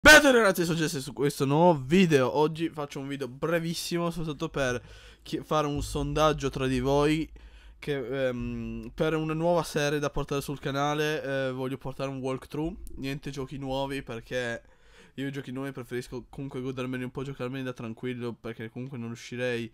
Bentornati su Jesse su questo nuovo video Oggi faccio un video brevissimo soltanto per fare un sondaggio tra di voi che, ehm, Per una nuova serie da portare sul canale eh, voglio portare un walkthrough Niente giochi nuovi perché io i giochi nuovi preferisco comunque godermeli un po' giocarmeli da tranquillo perché comunque non riuscirei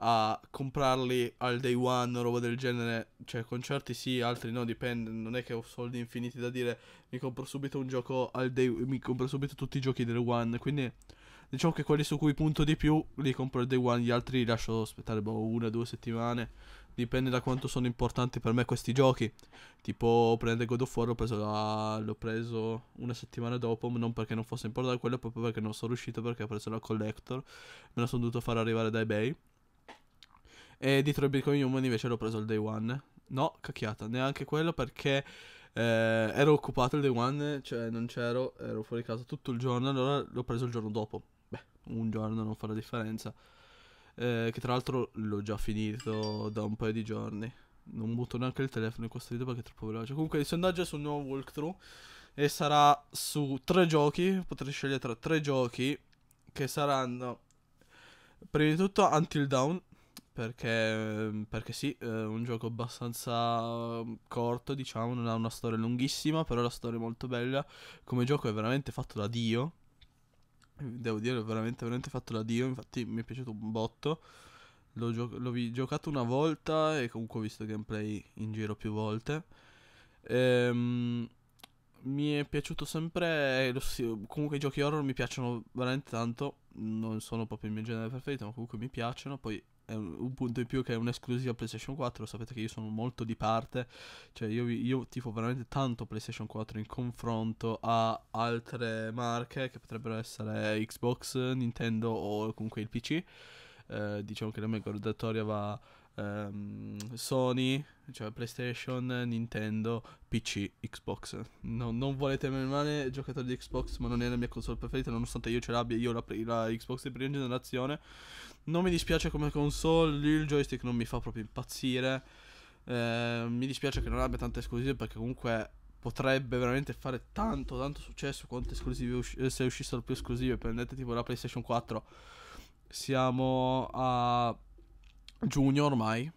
a comprarli al day one o roba del genere. Cioè, concerti sì, altri no, dipende. Non è che ho soldi infiniti da dire mi compro subito un gioco al day mi compro subito tutti i giochi del one. Quindi diciamo che quelli su cui punto di più li compro al day one, gli altri li lascio aspettare boh, una o due settimane. Dipende da quanto sono importanti per me questi giochi. Tipo prende God of War, l'ho preso, la... l'ho preso una settimana dopo, non perché non fosse importante quello, proprio perché non sono riuscito perché ho preso la collector. Me la sono dovuto far arrivare da eBay. E dietro il Bitcoin Human invece l'ho preso il day one. No, cacchiata, neanche quello perché eh, ero occupato il day one, cioè non c'ero, ero fuori casa tutto il giorno, allora l'ho preso il giorno dopo. Beh, un giorno non fa la differenza. Eh, che tra l'altro l'ho già finito da un paio di giorni. Non butto neanche il telefono in questo video perché è troppo veloce. Comunque il sondaggio è sul nuovo walkthrough e sarà su tre giochi. potrei scegliere tra tre giochi che saranno prima di tutto Until Down perché, ehm, perché sì, è eh, un gioco abbastanza mm, corto, diciamo, non ha una storia lunghissima, però la storia è molto bella. Come gioco è veramente fatto da Dio. Devo dire, è veramente, veramente fatto da Dio, infatti mi è piaciuto un botto. L'ho, gio- l'ho vi- giocato una volta e comunque ho visto gameplay in giro più volte. Ehm, mi è piaciuto sempre. Eh, comunque i giochi horror mi piacciono veramente tanto. Non sono proprio il mio genere preferito, ma comunque mi piacciono. Poi è un, un punto in più che è un'esclusiva PlayStation 4. Sapete che io sono molto di parte. Cioè, io, io tifo veramente tanto PlayStation 4 in confronto a altre marche che potrebbero essere Xbox, Nintendo o comunque il PC. Eh, diciamo che la mia guardatoria va um, Sony, cioè PlayStation, Nintendo, PC, Xbox. No, non volete meno male giocatore di Xbox, ma non è la mia console preferita, nonostante io ce l'abbia, io la, la Xbox di prima generazione. Non mi dispiace come console, il joystick non mi fa proprio impazzire. Eh, mi dispiace che non abbia tante esclusive perché comunque potrebbe veramente fare tanto tanto successo quante esclusive usci- eh, se uscissero più esclusive prendete tipo la PlayStation 4 siamo a giugno ormai,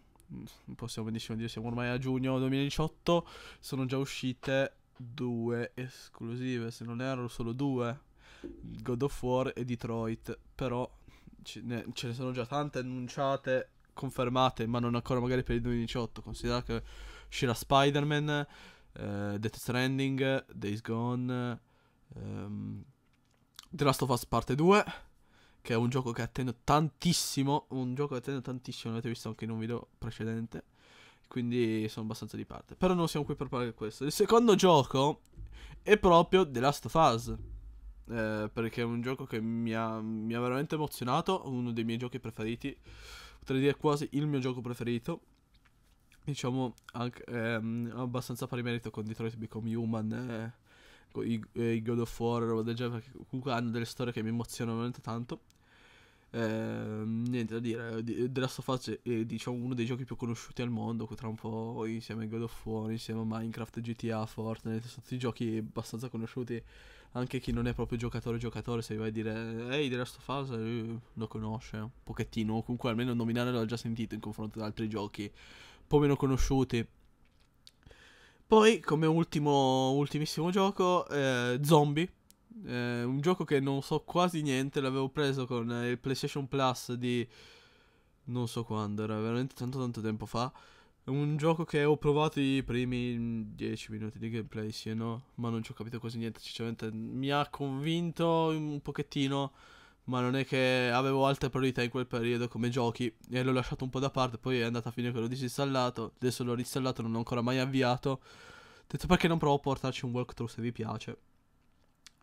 possiamo benissimo dire siamo ormai a giugno 2018, sono già uscite due esclusive, se non erro solo due, God of War e Detroit, però ce ne, ce ne sono già tante annunciate, confermate, ma non ancora magari per il 2018, considera che uscirà Spider-Man, eh, Death Stranding, Days Gone, ehm, The Last of Us parte 2 che è un gioco che attendo tantissimo, un gioco che attendo tantissimo, l'avete visto anche in un video precedente, quindi sono abbastanza di parte. Però non siamo qui per parlare di questo. Il secondo gioco è proprio The Last of Us, eh, perché è un gioco che mi ha, mi ha veramente emozionato, uno dei miei giochi preferiti, potrei dire quasi il mio gioco preferito diciamo anche ehm, abbastanza pari merito con Detroit Become Human eh, i, eh, i God of War, roba del genere, comunque hanno delle storie che mi emozionano veramente tanto. Eh, niente da dire, eh, The Last of Us è diciamo, uno dei giochi più conosciuti al mondo, tra un po' insieme a God of War, insieme a Minecraft, GTA, Fortnite, sono tutti giochi abbastanza conosciuti, anche chi non è proprio giocatore giocatore, se vai a dire ehi The Last of Us eh, lo conosce un pochettino, comunque almeno nominare l'ho già sentito in confronto ad altri giochi un po' meno conosciuti poi, come ultimo, ultimissimo gioco, eh, Zombie. Eh, un gioco che non so quasi niente, l'avevo preso con eh, il PlayStation Plus di... Non so quando, era veramente tanto tanto tempo fa. Un gioco che ho provato i primi 10 minuti di gameplay, sì e no, ma non ci ho capito quasi niente, sinceramente mi ha convinto un pochettino ma non è che avevo altre priorità in quel periodo come giochi e l'ho lasciato un po' da parte, poi è andata a finire che l'ho disinstallato, adesso l'ho reinstallato, non l'ho ancora mai avviato. Ho detto perché non provo a portarci un walkthrough se vi piace.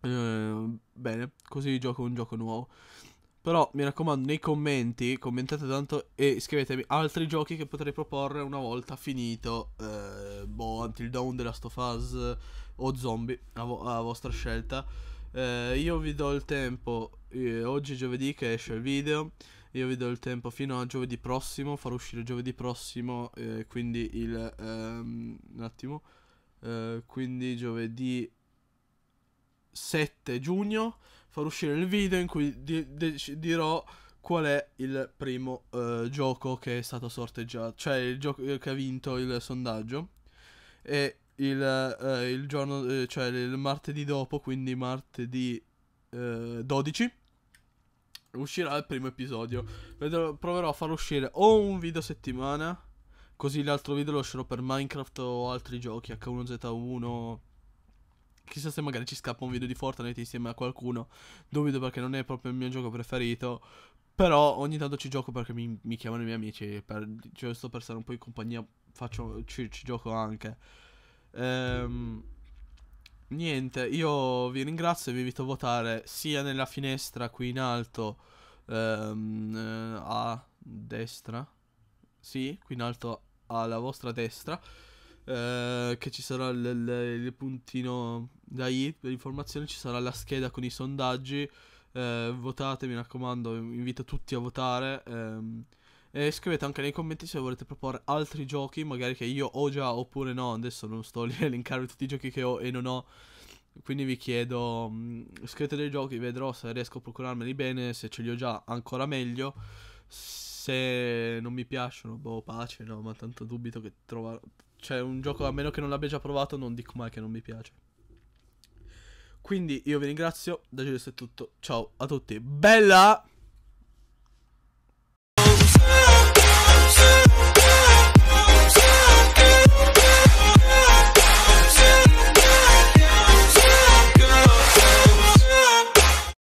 Eh, bene, così gioco un gioco nuovo. Però mi raccomando, nei commenti commentate tanto e scrivetemi altri giochi che potrei proporre una volta finito eh, boh, Until Dawn, The Last of Us o Zombie a, vo a vostra scelta. Eh, io vi do il tempo, eh, oggi giovedì che esce il video, io vi do il tempo fino a giovedì prossimo, farò uscire giovedì prossimo, eh, quindi il... Ehm, un attimo, eh, quindi giovedì 7 giugno farò uscire il video in cui di- di- dirò qual è il primo eh, gioco che è stato sorteggiato, cioè il gioco eh, che ha vinto il sondaggio. E il, eh, il giorno, eh, cioè il martedì dopo, quindi martedì 12 eh, uscirà il primo episodio. Vedrò, proverò a far uscire o un video a settimana, così l'altro video lo lascerò per Minecraft o altri giochi, H1Z1. Chissà se magari ci scappa un video di Fortnite insieme a qualcuno. Dubito perché non è proprio il mio gioco preferito. Però ogni tanto ci gioco perché mi, mi chiamano i miei amici. Per, cioè sto per stare un po' in compagnia. Faccio, ci, ci gioco anche. Ehm, niente, io vi ringrazio e vi invito a votare sia nella finestra qui in alto ehm, eh, a destra. Sì, qui in alto alla vostra destra. Eh, che ci sarà il, puntino da i per informazioni, ci sarà la scheda con i sondaggi. Eh, votate, mi raccomando, invito tutti a votare. Ehm, e eh, scrivete anche nei commenti se volete proporre altri giochi, magari che io ho già oppure no. Adesso non sto lì a elencarvi tutti i giochi che ho e non ho. Quindi vi chiedo, mm, scrivete dei giochi, vedrò se riesco a procurarmeli bene, se ce li ho già ancora meglio. Se non mi piacciono, boh, pace, no, ma tanto dubito che trova... Cioè, un gioco, a meno che non l'abbia già provato, non dico mai che non mi piace. Quindi io vi ringrazio, da Giusto è tutto, ciao a tutti, bella!